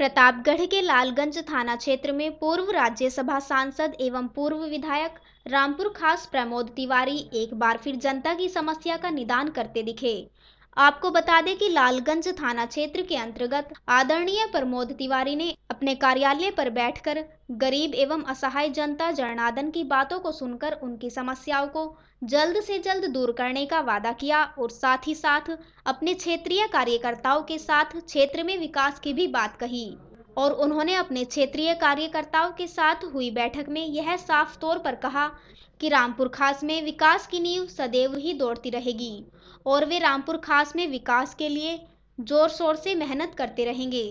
प्रतापगढ़ के लालगंज थाना क्षेत्र में पूर्व राज्यसभा सांसद एवं पूर्व विधायक रामपुर खास प्रमोद तिवारी एक बार फिर जनता की समस्या का निदान करते दिखे आपको बता दें कि लालगंज थाना क्षेत्र के अंतर्गत आदरणीय प्रमोद तिवारी ने अपने कार्यालय पर बैठकर गरीब एवं असहाय जनता जर्नादन की बातों को सुनकर उनकी समस्याओं को जल्द से जल्द दूर करने का वादा किया और साथ ही साथ अपने क्षेत्रीय कार्यकर्ताओं के साथ क्षेत्र में विकास की भी बात कही और उन्होंने अपने क्षेत्रीय कार्यकर्ताओं के साथ हुई बैठक में यह साफ तौर पर कहा कि रामपुर खास में विकास की नींव सदैव ही दौड़ती रहेगी और वे रामपुर खास में विकास के लिए जोर शोर से मेहनत करते रहेंगे